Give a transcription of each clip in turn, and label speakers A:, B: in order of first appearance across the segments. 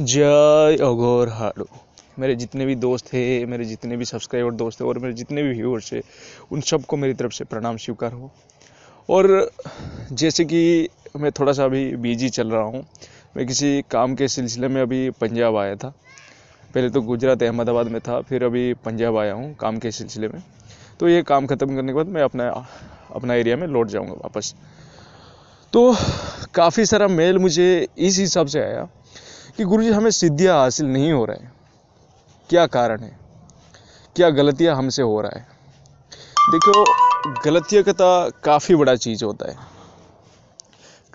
A: जय अघोर हाडू मेरे जितने भी दोस्त थे मेरे जितने भी सब्सक्राइबर दोस्त थे और मेरे जितने भी व्यूअर्स है उन सबको मेरी तरफ से प्रणाम स्वीकार हो और जैसे कि मैं थोड़ा सा अभी बिजी चल रहा हूँ मैं किसी काम के सिलसिले में अभी पंजाब आया था पहले तो गुजरात अहमदाबाद में था फिर अभी पंजाब आया हूँ काम के सिलसिले में तो ये काम ख़त्म करने के बाद मैं अपना अपना एरिया में लौट जाऊँगा वापस तो काफ़ी सारा मेल मुझे इस हिसाब से आया कि गुरु जी हमें सिद्धियाँ हासिल नहीं हो रहा है क्या कारण है क्या गलतियाँ हमसे हो रहा है देखो गलतियाँ का तो काफ़ी बड़ा चीज़ होता है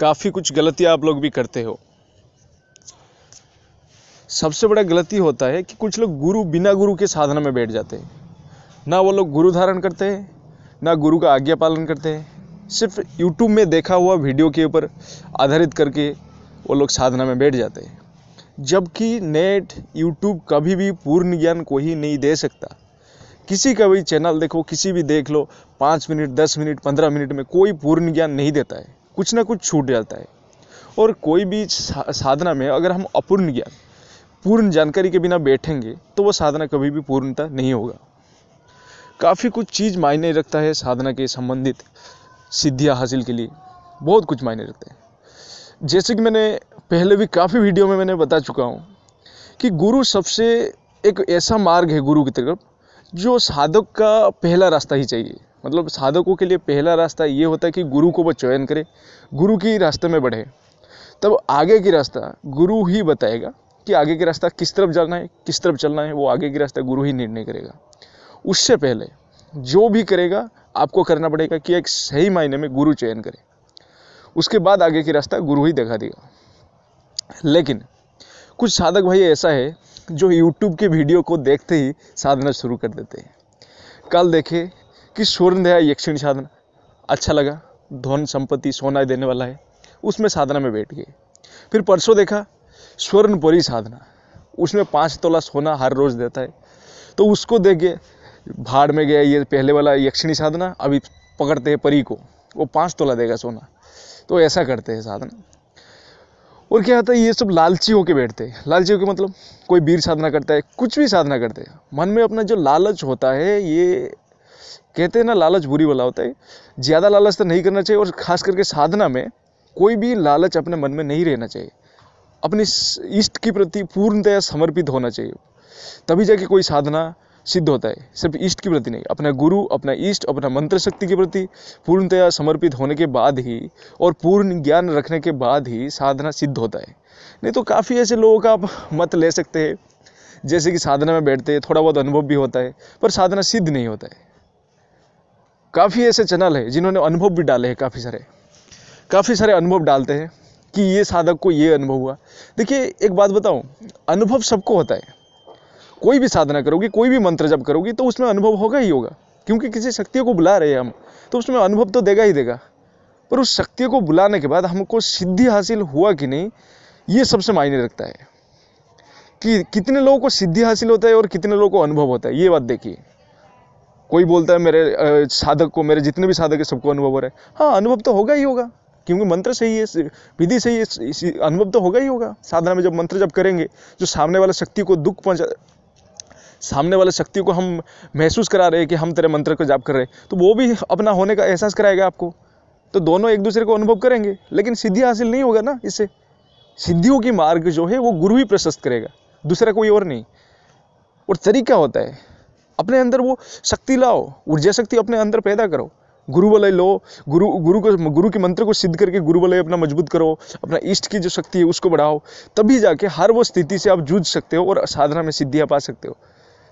A: काफ़ी कुछ गलतियाँ आप लोग भी करते हो सबसे बड़ा गलती होता है कि कुछ लोग गुरु बिना गुरु के साधना में बैठ जाते हैं ना वो लोग गुरु धारण करते हैं ना गुरु का आज्ञा पालन करते हैं सिर्फ यूट्यूब में देखा हुआ वीडियो के ऊपर आधारित करके वो लोग साधना में बैठ जाते हैं जबकि नेट यूट्यूब कभी भी पूर्ण ज्ञान को ही नहीं दे सकता किसी का भी चैनल देखो किसी भी देख लो पाँच मिनट दस मिनट पंद्रह मिनट में कोई पूर्ण ज्ञान नहीं देता है कुछ ना कुछ छूट जाता है और कोई भी साधना में अगर हम अपूर्ण ज्ञान पूर्ण जानकारी के बिना बैठेंगे तो वो साधना कभी भी पूर्णता नहीं होगा काफ़ी कुछ चीज़ मायने रखता है साधना के संबंधित सिद्धियाँ हासिल के लिए बहुत कुछ मायने रखते हैं जैसे कि मैंने पहले भी काफ़ी वीडियो में मैंने बता चुका हूँ कि गुरु सबसे एक ऐसा मार्ग है गुरु की तरफ जो साधक का पहला रास्ता ही चाहिए मतलब साधकों के लिए पहला रास्ता ये होता है कि गुरु को वो चयन करे गुरु की रास्ते में बढ़े तब आगे की रास्ता गुरु ही बताएगा कि आगे की रास्ता किस तरफ जाना है किस तरफ चलना है वो आगे की रास्ता गुरु ही निर्णय करेगा उससे पहले जो भी करेगा आपको करना पड़ेगा कि एक सही मायने में गुरु चयन करे उसके बाद आगे की रास्ता गुरु ही दिखा देगा लेकिन कुछ साधक भाई ऐसा है जो यूट्यूब के वीडियो को देखते ही साधना शुरू कर देते हैं कल देखे कि सूर्य दया यक्षिणी साधना अच्छा लगा धन संपत्ति सोना देने वाला है उसमें साधना में बैठ गए फिर परसों देखा स्वर्णपुरी साधना उसमें पाँच तोला सोना हर रोज़ देता है तो उसको देख के भाड़ में गया ये पहले वाला यक्षिणी साधना अभी पकड़ते हैं परी को वो पाँच तोला देगा सोना तो ऐसा करते हैं साधना और क्या होता है ये सब लालची होके बैठते हैं लालची होके मतलब कोई वीर साधना करता है कुछ भी साधना करते हैं मन में अपना जो लालच होता है ये कहते हैं ना लालच बुरी वाला होता है ज़्यादा लालच तो नहीं करना चाहिए और ख़ास करके साधना में कोई भी लालच अपने मन में नहीं रहना चाहिए अपने इष्ट के प्रति पूर्णतया समर्पित होना चाहिए तभी जाके कोई साधना सिद्ध होता है सिर्फ ईष्ट के प्रति नहीं अपना गुरु अपना ईष्ट अपना मंत्र शक्ति के प्रति पूर्णतया समर्पित होने के बाद ही और पूर्ण ज्ञान रखने के बाद ही साधना सिद्ध होता है नहीं तो काफ़ी ऐसे लोगों का आप मत ले सकते हैं जैसे कि साधना में बैठते हैं थोड़ा बहुत अनुभव भी होता है पर साधना सिद्ध नहीं होता है काफ़ी ऐसे चैनल है जिन्होंने अनुभव भी डाले हैं काफ़ी सारे काफ़ी सारे अनुभव डालते हैं कि ये साधक को ये अनुभव हुआ देखिए एक बात बताऊं अनुभव सबको होता है कोई भी साधना करोगी कोई भी मंत्र जब करोगी तो उसमें अनुभव होगा ही होगा क्योंकि किसी शक्तियों को बुला रहे हैं हम तो उसमें अनुभव तो देगा ही देगा पर उस शक्ति को बुलाने के बाद हमको सिद्धि हासिल हुआ कि नहीं ये सबसे मायने रखता है कि कितने लोगों को सिद्धि हासिल होता है और कितने लोगों को अनुभव होता है ये बात देखिए कोई बोलता है मेरे साधक को मेरे जितने भी साधक है सबको अनुभव हो रहा है हाँ अनुभव तो होगा ही होगा क्योंकि मंत्र सही है विधि सही है अनुभव तो होगा ही होगा साधना में जब मंत्र जब करेंगे जो सामने वाला शक्ति को दुख पहुँचा सामने वाले शक्ति को हम महसूस करा रहे हैं कि हम तेरे मंत्र को जाप कर रहे हैं तो वो भी अपना होने का एहसास कराएगा आपको तो दोनों एक दूसरे को अनुभव करेंगे लेकिन सिद्धि हासिल नहीं होगा ना इससे सिद्धियों की मार्ग जो है वो गुरु ही प्रशस्त करेगा दूसरा कोई और नहीं और तरीका होता है अपने अंदर वो शक्ति लाओ ऊर्जा शक्ति अपने अंदर पैदा करो गुरु वलय लो गुरु गुरु को गुरु के मंत्र को सिद्ध करके गुरु वलय अपना मजबूत करो अपना इष्ट की जो शक्ति है उसको बढ़ाओ तभी जाके हर वो स्थिति से आप जूझ सकते हो और साधना में सिद्धियाँ पा सकते हो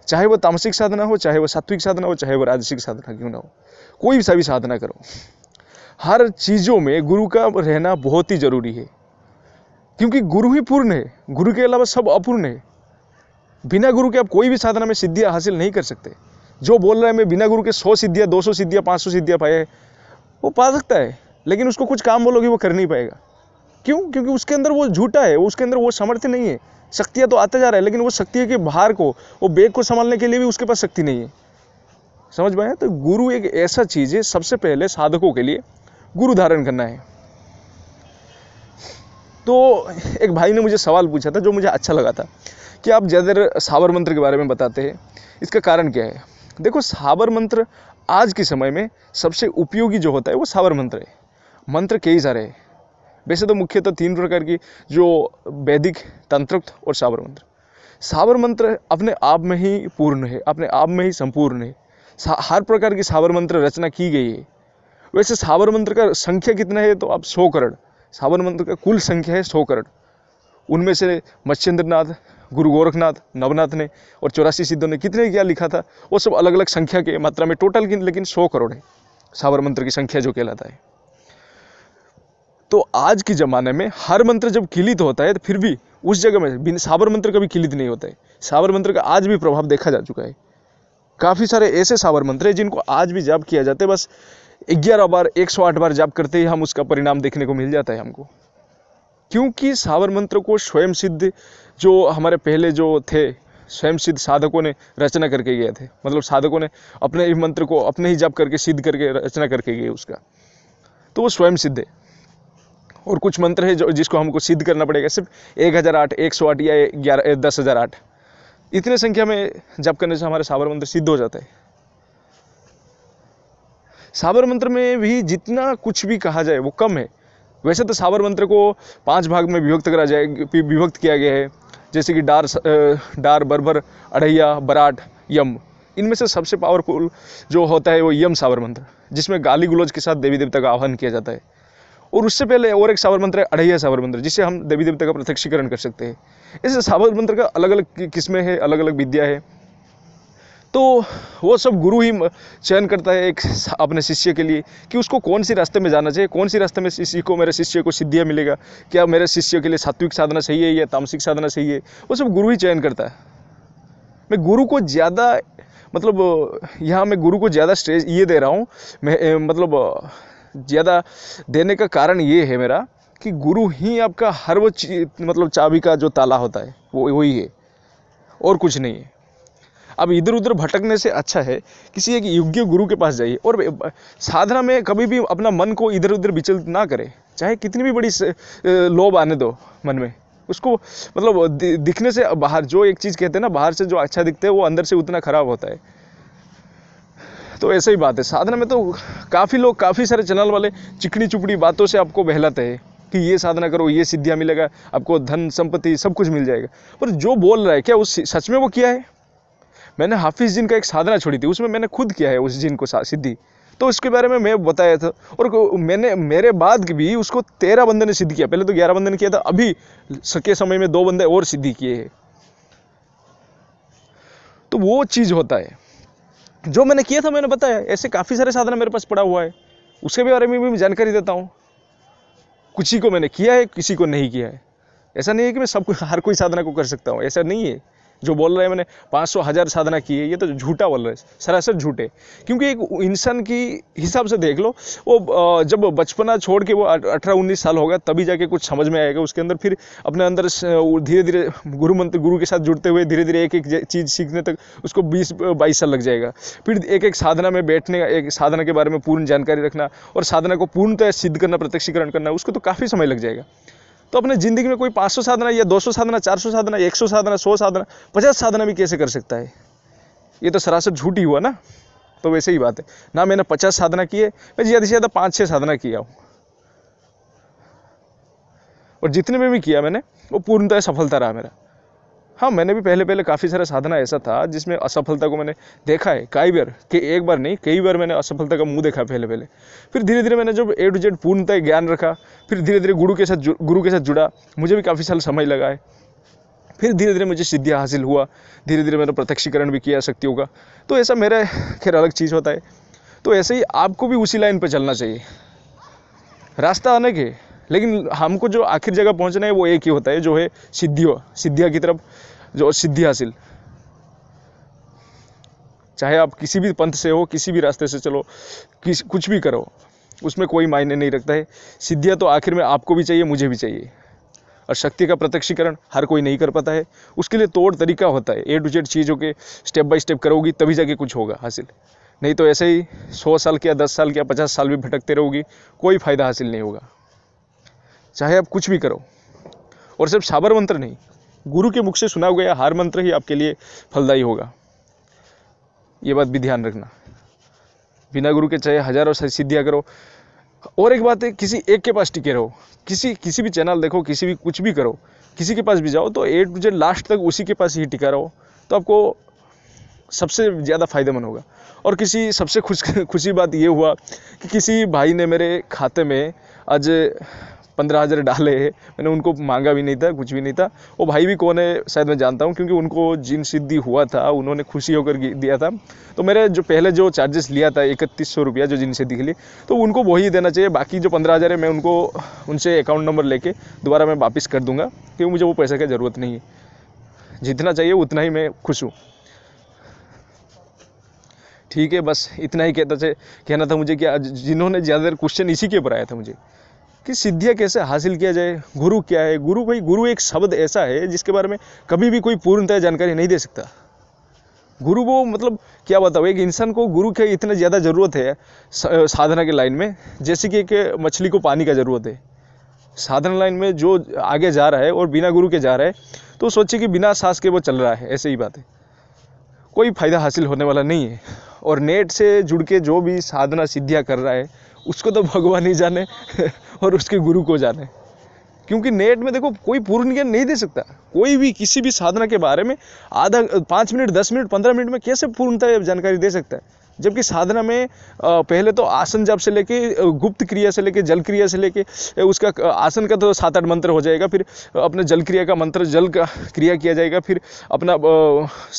A: चाहे वो तामसिक साधना हो चाहे वो सात्विक साधना हो चाहे वो राजसिक साधना क्यों ना हो कोई सा भी साधना करो हर चीज़ों में गुरु का रहना बहुत ही ज़रूरी है क्योंकि गुरु ही पूर्ण है गुरु के अलावा सब अपूर्ण है बिना गुरु के आप कोई भी साधना में सिद्धियाँ हासिल नहीं कर सकते जो बोल रहे हैं मैं बिना गुरु के सौ सिद्धियाँ दो सौ सिद्धियाँ पाँच सौ सिद्धियाँ पाए वो पा सकता है लेकिन उसको कुछ काम बोलोगे वो कर नहीं पाएगा क्यों क्योंकि उसके अंदर वो झूठा है उसके अंदर वो सामर्थ्य नहीं है शक्तियाँ तो आता जा रहा है लेकिन वो शक्ति के भार को वो बेग को संभालने के लिए भी उसके पास शक्ति नहीं है समझ पाए तो गुरु एक ऐसा चीज़ है सबसे पहले साधकों के लिए गुरु धारण करना है तो एक भाई ने मुझे सवाल पूछा था जो मुझे अच्छा लगा था कि आप ज़्यादातर साबर मंत्र के बारे में बताते हैं इसका कारण क्या है देखो साबर मंत्र आज के समय में सबसे उपयोगी जो होता है वो साबर मंत्र है मंत्र कई सारे हैं वैसे तो मुख्यतः तो तीन प्रकार की जो वैदिक तंत्र और साबर मंत्र साबर मंत्र अपने आप में ही पूर्ण है अपने आप में ही संपूर्ण है हर प्रकार की साबर मंत्र रचना की गई है वैसे साबर मंत्र का संख्या कितना है तो आप सौ करोड़ साबर मंत्र का कुल संख्या है सौ करोड़ उनमें से मच्छेंद्रनाथ गुरु गोरखनाथ नवनाथ ने और चौरासी सिद्धों ने कितने क्या लिखा था वो सब अलग अलग संख्या के मात्रा में टोटल लेकिन सौ करोड़ है साबर मंत्र की संख्या जो कहलाता है तो आज के ज़माने में हर मंत्र जब किलित होता है तो फिर भी उस जगह में बिन साबर मंत्र कभी किलित नहीं होता है साबर मंत्र का आज भी प्रभाव देखा जा चुका है काफ़ी सारे ऐसे साबर मंत्र हैं जिनको आज भी जाप किया जाता है बस ग्यारह बार एक सौ आठ बार जाप करते ही हम उसका परिणाम देखने को मिल जाता है हमको क्योंकि सावर मंत्र को स्वयं सिद्ध जो हमारे पहले जो थे स्वयं सिद्ध साधकों ने रचना करके गए थे मतलब साधकों ने अपने ही मंत्र को अपने ही जप करके सिद्ध करके रचना करके गए उसका तो वो स्वयं सिद्ध है और कुछ मंत्र है जो जिसको हमको सिद्ध करना पड़ेगा सिर्फ एक हज़ार आठ एक सौ आठ या ग्यारह दस हज़ार आठ इतने संख्या में जप करने से हमारे साबर मंत्र सिद्ध हो जाता है साबर मंत्र में भी जितना कुछ भी कहा जाए वो कम है वैसे तो साबर मंत्र को पांच भाग में विभक्त करा जाए विभक्त किया गया है जैसे कि डार डार बरबर अढ़ैया बराट यम इनमें से सबसे पावरफुल जो होता है वो यम सावर मंत्र जिसमें गाली गुलोज के साथ देवी देवता का आह्वान किया जाता है और उससे पहले और एक सावर मंत्र है अढ़ैया सावर मंत्र जिससे हम देवी देवता का प्रत्यक्षीकरण कर सकते हैं इस सावर मंत्र का अलग अलग किस्में है अलग अलग विद्या है तो वो सब गुरु ही चयन करता है एक अपने शिष्य के लिए कि उसको कौन सी रास्ते में जाना चाहिए कौन सी रास्ते में शिष्य को मेरे शिष्य को सिद्धियाँ मिलेगा क्या मेरे शिष्य के लिए सात्विक साधना सही है या तामसिक साधना सही है वो सब गुरु ही चयन करता है मैं गुरु को ज़्यादा मतलब यहाँ मैं गुरु को ज़्यादा स्ट्रेस ये दे रहा हूँ मैं मतलब ज़्यादा देने का कारण ये है मेरा कि गुरु ही आपका हर वो मतलब चाबी का जो ताला होता है वो वही है और कुछ नहीं है अब इधर उधर भटकने से अच्छा है किसी एक योग्य गुरु के पास जाइए और साधना में कभी भी अपना मन को इधर उधर विचलित ना करें चाहे कितनी भी बड़ी लोभ आने दो मन में उसको मतलब दिखने से बाहर जो एक चीज़ कहते हैं ना बाहर से जो अच्छा दिखता है वो अंदर से उतना ख़राब होता है तो ऐसे ही बात है साधना में तो काफ़ी लोग काफ़ी सारे चैनल वाले चिकनी चुपड़ी बातों से आपको बहलाते हैं कि ये साधना करो ये सिद्धियाँ मिलेगा आपको धन संपत्ति सब कुछ मिल जाएगा पर जो बोल रहा है क्या उस सच में वो किया है मैंने हाफिज़ जिन का एक साधना छोड़ी थी उसमें मैंने खुद किया है उस जिन को सिद्धि तो उसके बारे में मैं बताया था और मैंने मेरे बाद भी उसको तेरह बंदे ने सिद्ध किया पहले तो ग्यारह बंदे ने किया था अभी सके समय में दो बंदे और सिद्धि किए हैं तो वो चीज़ होता है जो मैंने किया था मैंने बताया ऐसे काफ़ी सारे साधन मेरे पास पड़ा हुआ है उसके बारे में भी मैं जानकारी देता हूँ किसी को मैंने किया है किसी को नहीं किया है ऐसा नहीं है कि मैं सब हर कोई साधना को कर सकता हूँ ऐसा नहीं है जो बोल रहे हैं मैंने पाँच सौ हज़ार साधना की है ये तो झूठा बोल रहे हैं सरासर झूठे क्योंकि एक इंसान की हिसाब से देख लो वो जब बचपना छोड़ के वो अठारह उन्नीस साल होगा तभी जाके कुछ समझ में आएगा उसके अंदर फिर अपने अंदर धीरे धीरे गुरु मंत्र गुरु के साथ जुड़ते हुए धीरे धीरे एक एक चीज़ सीखने तक उसको बीस बाईस साल लग जाएगा फिर एक एक साधना में बैठने एक साधना के बारे में पूर्ण जानकारी रखना और साधना को पूर्णतः सिद्ध करना प्रत्यक्षीकरण करना उसको तो काफ़ी समय लग जाएगा तो अपने ज़िंदगी में कोई पाँच सौ साधना या दो सौ साधना चार सौ साधना एक सौ साधना सौ साधना पचास साधना भी कैसे कर सकता है ये तो सरासर झूठ ही हुआ ना तो वैसे ही बात है ना मैंने पचास साधना किए मैं ज़्यादा से ज़्यादा पाँच छः साधना किया हूँ और जितने में भी किया मैंने वो पूर्णतः सफलता रहा मेरा हाँ मैंने भी पहले पहले काफ़ी सारा साधना ऐसा था जिसमें असफलता को मैंने देखा है कई बार कि एक बार नहीं कई बार मैंने असफलता का मुंह देखा पहले पहले फिर धीरे धीरे मैंने जब ए टू जेड पूर्णतः ज्ञान रखा फिर धीरे धीरे गुरु के साथ गुरु के साथ जुड़ा मुझे भी काफ़ी साल समय लगा है फिर धीरे धीरे मुझे सिद्धियाँ हासिल हुआ धीरे धीरे मैंने प्रत्यक्षीकरण भी किया सकती होगा तो ऐसा मेरा खैर अलग चीज़ होता है तो ऐसे ही आपको भी उसी लाइन पर चलना चाहिए रास्ता अनेक है लेकिन हमको जो आखिर जगह पहुंचना है वो एक ही होता है जो है सिद्धियों सिद्धिया की तरफ जो सिद्धि हासिल चाहे आप किसी भी पंथ से हो किसी भी रास्ते से चलो किस कुछ भी करो उसमें कोई मायने नहीं रखता है सिद्धियाँ तो आखिर में आपको भी चाहिए मुझे भी चाहिए और शक्ति का प्रत्यक्षीकरण हर कोई नहीं कर पाता है उसके लिए तोड़ तरीका होता है ए टू जेड चीज़ों के स्टेप बाय स्टेप करोगी तभी जाके कुछ होगा हासिल नहीं तो ऐसे ही सौ साल क्या दस साल क्या पचास साल भी भटकते रहोगी कोई फ़ायदा हासिल नहीं होगा चाहे आप कुछ भी करो और सिर्फ साबर मंत्र नहीं गुरु के मुख से सुना गया हार मंत्र ही आपके लिए फलदायी होगा ये बात भी ध्यान रखना बिना गुरु के चाहे हजारों सिद्धियाँ करो और एक बात है किसी एक के पास टिके रहो किसी किसी भी चैनल देखो किसी भी कुछ भी करो किसी के पास भी जाओ तो ए टू जेड लास्ट तक उसी के पास ही टिका रहो तो आपको सबसे ज़्यादा फायदेमंद होगा और किसी सबसे खुश खुशी बात ये हुआ कि किसी भाई ने मेरे खाते में आज पंद्रह हज़ार डाले मैंने उनको मांगा भी नहीं था कुछ भी नहीं था वो भाई भी कौन है शायद मैं जानता हूँ क्योंकि उनको जिन सिद्धि हुआ था उन्होंने खुशी होकर दिया था तो मेरे जो पहले जो चार्जेस लिया था इकतीस सौ रुपया जो जिन सिद्धि के लिए तो उनको वही देना चाहिए बाकी जो पंद्रह हज़ार है मैं उनको उनसे अकाउंट नंबर लेके दोबारा मैं वापस कर दूँगा क्योंकि मुझे वो पैसे की ज़रूरत नहीं है जितना चाहिए उतना ही मैं खुश हूँ ठीक है बस इतना ही कहता था कहना था मुझे कि जिन्होंने ज़्यादातर क्वेश्चन इसी के ऊपर आया था मुझे कि सिद्धियाँ कैसे हासिल किया जाए गुरु क्या है गुरु भाई गुरु एक शब्द ऐसा है जिसके बारे में कभी भी कोई पूर्णतः जानकारी नहीं दे सकता गुरु वो मतलब क्या बताओ एक इंसान को गुरु की इतना ज़्यादा ज़रूरत है साधना के लाइन में जैसे कि एक मछली को पानी का ज़रूरत है साधना लाइन में जो आगे जा रहा है और बिना गुरु के जा रहा है तो सोचिए कि बिना सांस के वो चल रहा है ऐसे ही बात है कोई फ़ायदा हासिल होने वाला नहीं है और नेट से जुड़ के जो भी साधना सिद्धियाँ कर रहा है उसको तो भगवान ही जाने और उसके गुरु को जाने क्योंकि नेट में देखो कोई पूर्ण ज्ञान नहीं दे सकता कोई भी किसी भी साधना के बारे में आधा पाँच मिनट दस मिनट पंद्रह मिनट में कैसे पूर्णतः जानकारी दे सकता है जबकि साधना में पहले तो आसन जब से लेके गुप्त क्रिया से लेके जल क्रिया से लेके उसका आसन का तो सात आठ मंत्र हो जाएगा फिर अपने जल क्रिया का मंत्र जल का क्रिया किया जाएगा फिर अपना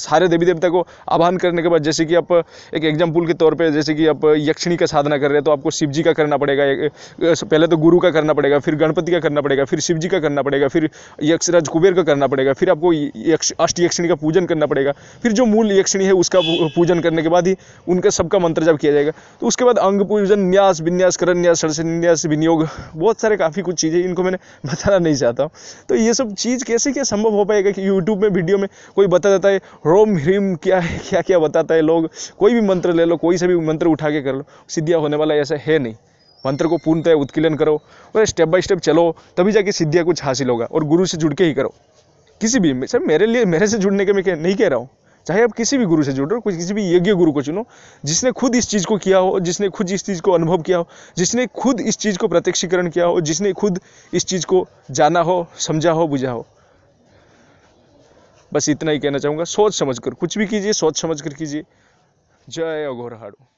A: सारे देवी देवता को आह्वान करने के बाद जैसे कि आप एक एग्जाम्पल के तौर पर जैसे कि आप यक्षिणी का साधना कर रहे हैं तो आपको शिव जी का करना पड़ेगा पहले तो गुरु का करना पड़ेगा फिर गणपति का करना पड़ेगा फिर शिव जी का करना पड़ेगा फिर यक्षराज कुबेर का करना पड़ेगा फिर आपको अष्ट यक्षिणी का पूजन करना पड़ेगा फिर जो मूल यक्षिणी है उसका पूजन करने के बाद ही उनका करके सबका मंत्र जब किया जाएगा तो उसके बाद अंग पूजन न्यास विन्यास करण न्यास न्यास विनियोग बहुत सारे काफ़ी कुछ चीज़ें इनको मैंने बताना नहीं चाहता हूँ तो ये सब चीज़ कैसे क्या संभव हो पाएगा कि यूट्यूब में वीडियो में कोई बता देता है रोम ह्रीम क्या है क्या क्या बताता है लोग कोई भी मंत्र ले लो कोई सा भी मंत्र उठा के कर लो सिद्धियाँ होने वाला ऐसा है नहीं मंत्र को पूर्णतः उत्कीलन करो और स्टेप बाय स्टेप चलो तभी जाके सिद्धियाँ कुछ हासिल होगा और गुरु से जुड़ के ही करो किसी भी सर मेरे लिए मेरे से जुड़ने के मैं नहीं कह रहा हूँ चाहे आप किसी भी गुरु से जुड़ो कुछ किसी भी यज्ञ गुरु को चुनो जिसने खुद इस चीज़ को किया हो जिसने खुद इस चीज़ को अनुभव किया हो जिसने खुद इस चीज़ को प्रत्यक्षीकरण किया हो जिसने खुद इस चीज़ को जाना हो समझा हो बुझा हो बस इतना ही कहना चाहूँगा सोच समझ कर कुछ भी कीजिए सोच समझ कर कीजिए जय अघोर हाड़ू